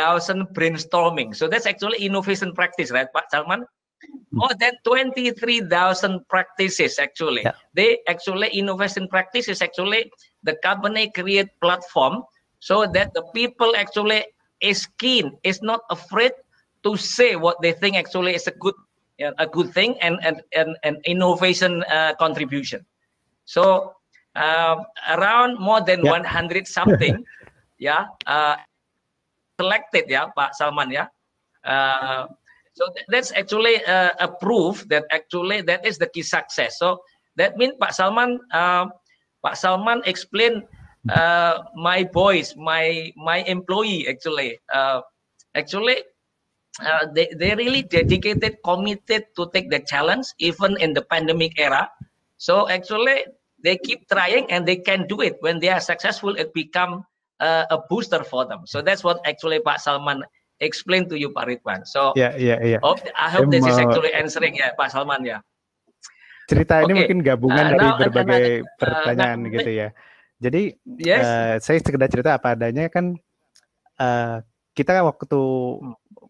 brainstorming. So that's actually innovation practice, right, Pak Salman? Hmm. more than 23,000 practices actually. Yeah. They actually innovation practices. Actually, the company create platform so that the people actually is keen, is not afraid to say what they think actually is a good a good thing and and and, and innovation uh, contribution. So uh, around more than yeah. 100 something, yeah, uh, selected yeah, Pak Salman yeah. Uh, so that's actually uh, a proof that actually that is the key success. So that means Pak Salman, uh, Pak Salman explained uh, my boys, my my employee actually, uh, actually uh, they, they really dedicated, committed to take the challenge even in the pandemic era. So actually they keep trying and they can do it. When they are successful, it become uh, a booster for them. So that's what actually Pak Salman explain to you Pak Ridwan. So yeah, yeah, yeah. Hope, I hope this is uh, actually answering ya Pak Salman ya. Cerita okay. ini mungkin gabungan uh, dari now, berbagai uh, nah, pertanyaan uh, gitu ya. Jadi yes. uh, saya sekedar cerita apa adanya kan uh, kita waktu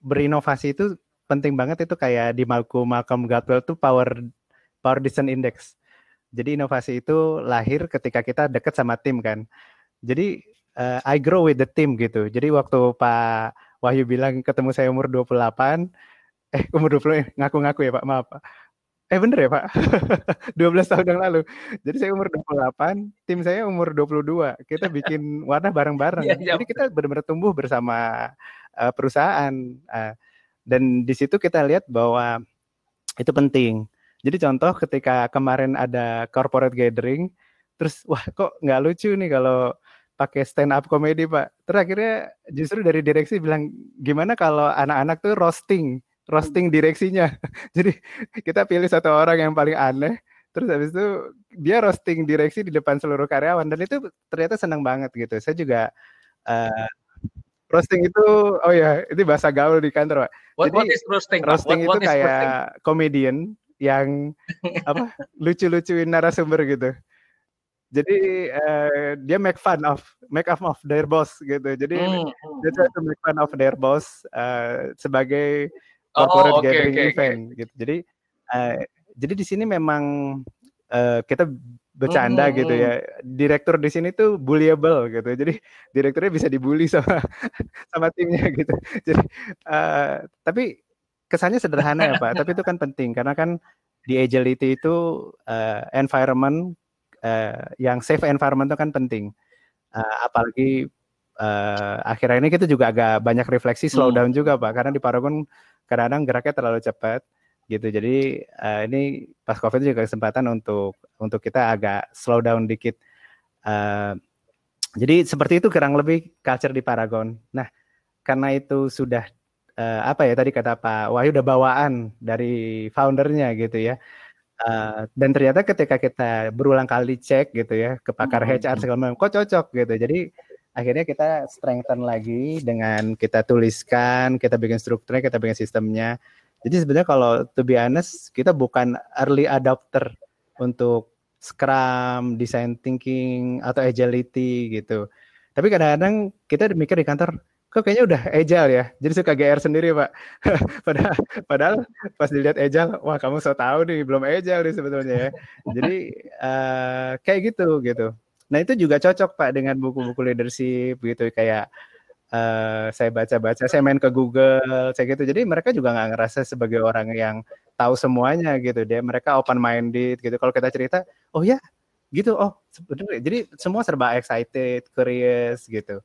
berinovasi itu penting banget itu kayak di Malcolm Malcolm Gladwell tuh power power design index. Jadi inovasi itu lahir ketika kita dekat sama tim kan. Jadi uh, I grow with the team gitu. Jadi waktu Pak Wahyu bilang ketemu saya umur 28. Eh, umur 20 eh, ngaku-ngaku ya, Pak. Maaf, Pak. Eh bener ya Pak, 12 tahun yang lalu. Jadi saya umur 28, tim saya umur 22. Kita bikin warna bareng-bareng. Iya, iya. Jadi kita benar-benar tumbuh bersama uh, perusahaan. Uh, dan di situ kita lihat bahwa itu penting. Jadi contoh ketika kemarin ada corporate gathering, terus wah kok nggak lucu nih kalau pakai stand up comedy pak Terakhirnya justru dari direksi bilang gimana kalau anak-anak tuh roasting roasting direksinya jadi kita pilih satu orang yang paling aneh terus habis itu dia roasting direksi di depan seluruh karyawan dan itu ternyata senang banget gitu saya juga uh, roasting itu oh ya yeah, itu bahasa gaul di kantor pak what, jadi what is roasting roasting what, what itu kayak roasting? comedian yang apa lucu-lucuin narasumber gitu jadi uh, dia make fun of make fun of their boss gitu jadi hmm, dia mm. try hmm. make fun of their boss uh, sebagai oh, corporate oh, okay, gathering okay, event okay. gitu jadi uh, jadi di sini memang uh, kita bercanda hmm. gitu hmm, ya direktur di sini tuh bullyable gitu jadi direkturnya bisa dibully sama sama timnya gitu jadi uh, tapi kesannya sederhana ya pak tapi itu kan penting karena kan di agility itu uh, environment uh, yang safe environment itu kan penting. Uh, apalagi uh, akhirnya ini kita juga agak banyak refleksi slow hmm. down hmm. juga pak, karena di Paragon kadang-kadang geraknya terlalu cepat gitu. Jadi uh, ini pas COVID juga kesempatan untuk untuk kita agak slow down dikit. Uh, jadi seperti itu kurang lebih culture di Paragon. Nah karena itu sudah uh, apa ya tadi kata Pak Wahyu udah bawaan dari foundernya gitu ya Uh, dan ternyata ketika kita berulang kali cek gitu ya ke pakar hmm. HR segala macam, kok cocok gitu. Jadi akhirnya kita strengthen lagi dengan kita tuliskan, kita bikin strukturnya, kita bikin sistemnya. Jadi sebenarnya kalau to be honest, kita bukan early adopter untuk Scrum, design thinking atau agility gitu. Tapi kadang-kadang kita mikir di kantor, kok kayaknya udah ejal ya. Jadi suka GR sendiri, Pak. padahal, padahal pas dilihat ejal, wah kamu so tahu nih, belum ejal nih sebetulnya ya. Jadi uh, kayak gitu gitu. Nah, itu juga cocok Pak dengan buku-buku leadership gitu kayak Uh, saya baca-baca, saya main ke Google, saya gitu. Jadi mereka juga nggak ngerasa sebagai orang yang tahu semuanya gitu. deh. mereka open minded gitu. Kalau kita cerita, oh ya, gitu. Oh, Jadi semua serba excited, curious gitu.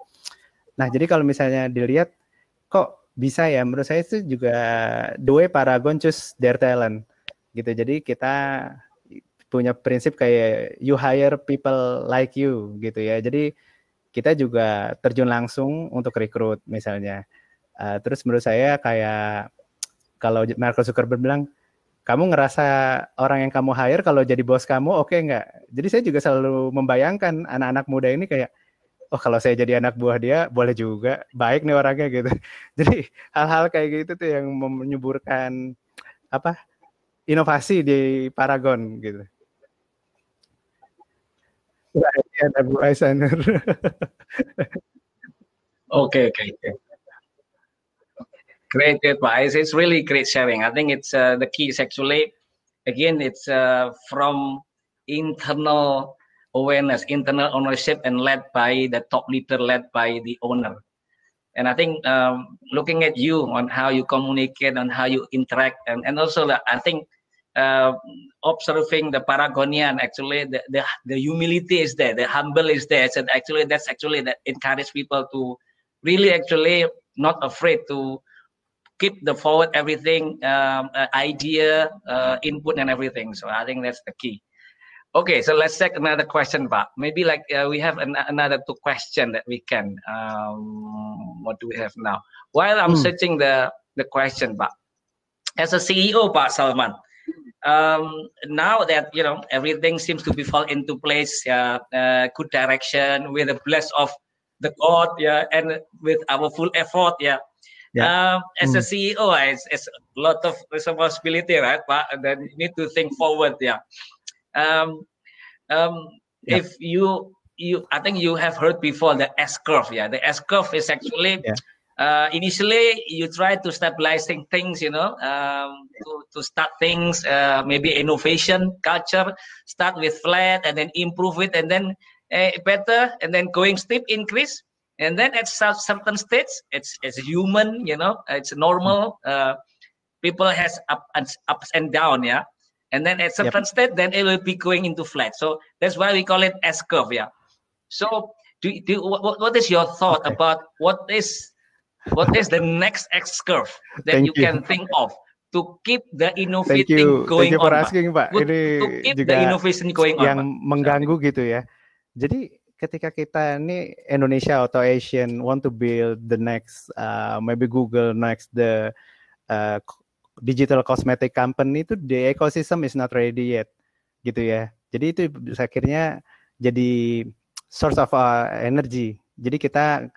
Nah, jadi kalau misalnya dilihat kok bisa ya menurut saya itu juga the way Paragon choose their talent gitu. Jadi kita punya prinsip kayak you hire people like you gitu ya. Jadi kita juga terjun langsung untuk rekrut misalnya. Uh, terus menurut saya kayak kalau Mark Zuckerberg bilang kamu ngerasa orang yang kamu hire kalau jadi bos kamu oke okay nggak? Jadi saya juga selalu membayangkan anak-anak muda ini kayak oh kalau saya jadi anak buah dia boleh juga baik nih orangnya gitu jadi hal-hal kayak gitu tuh yang menyuburkan apa inovasi di Paragon gitu buah oke oke oke Great, advice It's really great sharing. I think it's uh, the key is actually, again, it's uh, from internal awareness, internal ownership, and led by the top leader, led by the owner. And I think um, looking at you on how you communicate, on how you interact, and, and also the, I think uh, observing the Paragonian, actually the, the, the humility is there, the humble is there. So actually that's actually that encourage people to really actually not afraid to keep the forward everything um, uh, idea, uh, input, and everything. So I think that's the key. Okay, so let's take another question, Pak. Maybe like uh, we have an, another two question that we can. Um, what do we have now? While I'm mm. searching the the question, Pak, as a CEO, Pak Salman, um, now that you know everything seems to be fall into place, yeah. uh, good direction with the bless of the God, yeah, and with our full effort, yeah. Yeah. Um, as mm. a hmm. CEO, it's, it's a lot of responsibility, right? But then you need to think forward, yeah um, um, yeah. if you you I think you have heard before the S curve. Yeah, the S curve is actually yeah. uh, initially you try to stabilizing things, you know, um, to, to start things, uh, maybe innovation culture, start with flat and then improve it and then uh, better and then going steep increase. And then at certain states, it's it's human, you know, it's normal. Mm. Uh, people has up and ups and down, yeah. and then at certain yep. state then it will be going into flat so that's why we call it s curve yeah so do, do what, what is your thought okay. about what is what is the next x curve that you, you, can think of to keep the innovating going Thank you for on asking, Pak. Good, ini to keep the innovation going yang on, mengganggu Sorry. gitu ya jadi ketika kita ini Indonesia atau Asian want to build the next uh, maybe Google next the uh, digital cosmetic company itu the ecosystem is not ready yet gitu ya. Jadi itu akhirnya jadi source of uh, energy. Jadi kita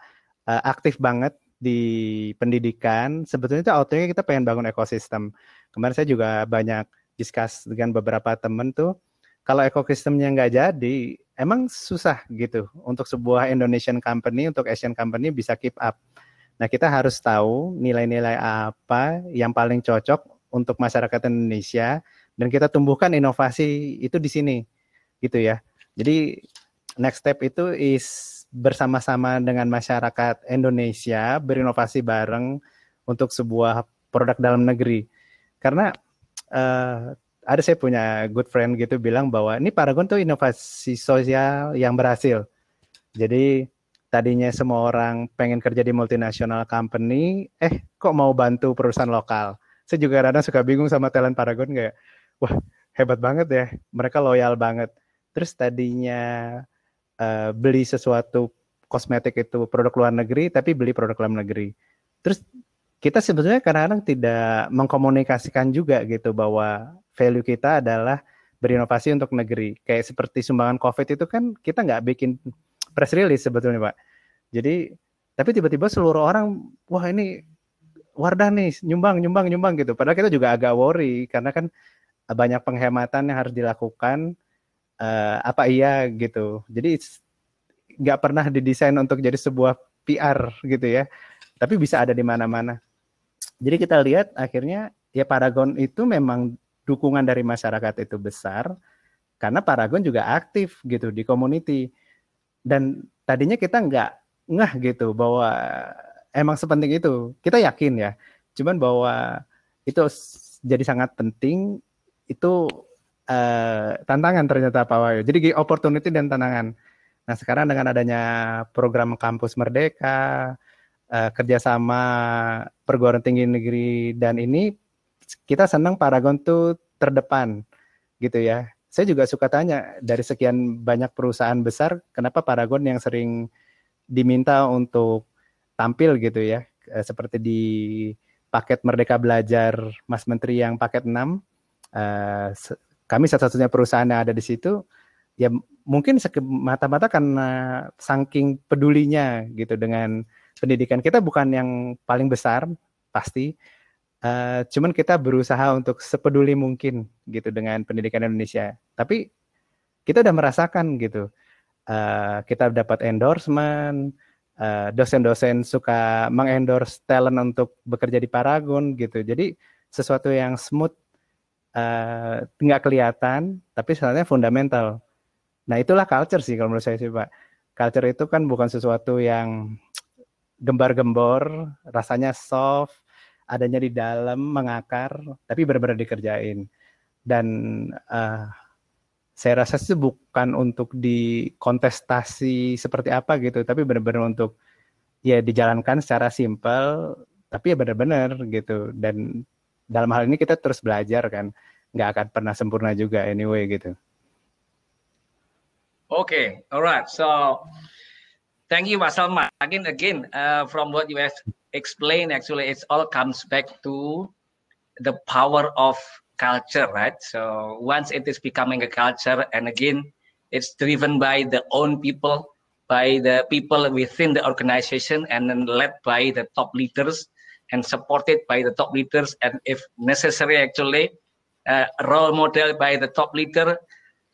uh, aktif banget di pendidikan. Sebetulnya itu outnya kita pengen bangun ekosistem. Kemarin saya juga banyak discuss dengan beberapa temen tuh, kalau ekosistemnya nggak jadi, emang susah gitu untuk sebuah Indonesian company, untuk Asian company bisa keep up. Nah, kita harus tahu nilai-nilai apa yang paling cocok untuk masyarakat Indonesia dan kita tumbuhkan inovasi itu di sini. Gitu ya. Jadi next step itu is bersama-sama dengan masyarakat Indonesia berinovasi bareng untuk sebuah produk dalam negeri. Karena uh, ada saya punya good friend gitu bilang bahwa ini Paragon tuh inovasi sosial yang berhasil. Jadi tadinya semua orang pengen kerja di multinasional company, eh kok mau bantu perusahaan lokal? Saya juga kadang suka bingung sama talent Paragon kayak, ya? wah hebat banget ya, mereka loyal banget. Terus tadinya uh, beli sesuatu kosmetik itu produk luar negeri, tapi beli produk dalam negeri. Terus kita sebetulnya kadang-kadang tidak mengkomunikasikan juga gitu bahwa value kita adalah berinovasi untuk negeri. Kayak seperti sumbangan COVID itu kan kita nggak bikin press release sebetulnya pak jadi tapi tiba-tiba seluruh orang wah ini Wardah nih nyumbang nyumbang nyumbang gitu padahal kita juga agak worry karena kan banyak penghematan yang harus dilakukan uh, apa iya gitu jadi nggak pernah didesain untuk jadi sebuah PR gitu ya tapi bisa ada di mana-mana jadi kita lihat akhirnya ya Paragon itu memang dukungan dari masyarakat itu besar karena Paragon juga aktif gitu di community dan tadinya kita nggak ngeh gitu bahwa emang sepenting itu kita yakin ya cuman bahwa itu jadi sangat penting itu uh, tantangan ternyata Pak Wahyu jadi opportunity dan tantangan nah sekarang dengan adanya program kampus merdeka uh, kerjasama perguruan tinggi negeri dan ini kita senang Paragon tuh terdepan gitu ya saya juga suka tanya dari sekian banyak perusahaan besar, kenapa Paragon yang sering diminta untuk tampil gitu ya, eh, seperti di paket Merdeka Belajar Mas Menteri yang paket 6, eh, kami satu-satunya perusahaan yang ada di situ, ya mungkin mata-mata karena saking pedulinya gitu dengan pendidikan kita bukan yang paling besar pasti, Eh, cuman kita berusaha untuk sepeduli mungkin gitu dengan pendidikan Indonesia. Tapi kita udah merasakan gitu. Uh, kita dapat endorsement, dosen eh, dosen-dosen suka mengendorse talent untuk bekerja di Paragon gitu. Jadi sesuatu yang smooth nggak uh, kelihatan, tapi sebenarnya fundamental. Nah itulah culture sih kalau menurut saya sih Pak. Culture itu kan bukan sesuatu yang gembar-gembor, rasanya soft, adanya di dalam mengakar tapi benar-benar dikerjain dan uh, saya rasa sih bukan untuk dikontestasi seperti apa gitu tapi benar-benar untuk ya dijalankan secara simpel tapi ya benar-benar gitu dan dalam hal ini kita terus belajar kan nggak akan pernah sempurna juga anyway gitu oke okay. alright so thank you Mas Salma again again uh, from what you have Explain. actually, it all comes back to the power of culture, right? So once it is becoming a culture, and again, it's driven by the own people, by the people within the organization, and then led by the top leaders and supported by the top leaders, and if necessary, actually, uh, role model by the top leader,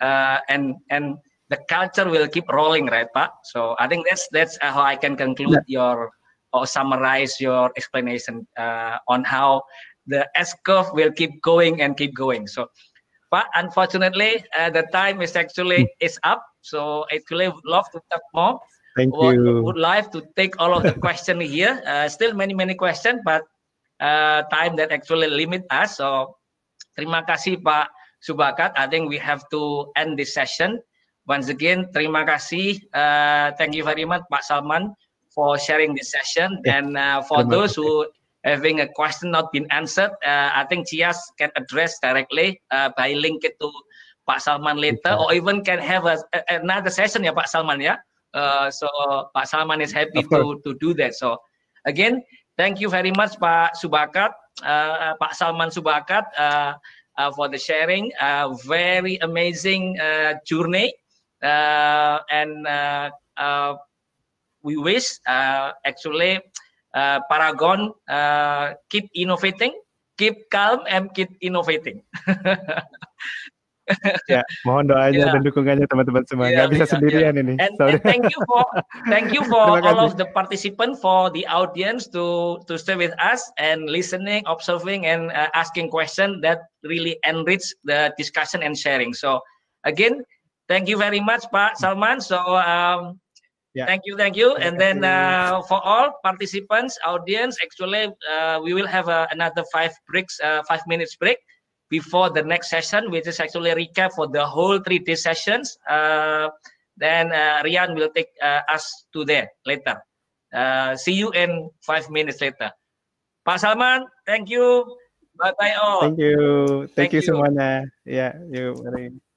uh, and and the culture will keep rolling, right, Pak? So I think that's that's how I can conclude yeah. your or summarize your explanation uh, on how the S curve will keep going and keep going. So, but unfortunately, uh, the time is actually hmm. is up. So I actually love to talk more. Thank would, you. Would like to take all of the question here. Uh, still many many question, but uh, time that actually limit us. So terima kasih Pak Subakat. I think we have to end this session. Once again, terima kasih. Uh, thank you very much Pak Salman for sharing this session. Yeah. And uh, for those who having a question not been answered, uh, I think Chias can address directly uh, by link it to Pak Salman later, or even can have a, a, another session, yeah, Pak Salman, yeah. Uh, so Pak Salman is happy to to do that. So again, thank you very much, Pak Subakat, uh, uh Pak Salman Subakat. Uh, uh, for the sharing, very amazing journey, and we wish uh, actually uh, Paragon uh, keep innovating, keep calm and keep innovating. ya, mohon doanya yeah. dan dukungannya teman-teman semua. Yeah, Gak bisa yeah, ya. sendirian yeah. ini. And, and thank you for thank you for all of the participant for the audience to to stay with us and listening, observing and uh, asking question that really enrich the discussion and sharing. So again, thank you very much Pak Salman. So um, Yeah. Thank you, thank you. And then uh, for all participants, audience, actually, uh, we will have uh, another five breaks, uh, five minutes break before the next session, which is actually recap for the whole three day sessions. Uh, then uh, Rian will take us to there later. see you in five minutes later. Pak Salman, thank you. Bye bye all. Thank you. Thank, thank you, you semuanya. yeah, you.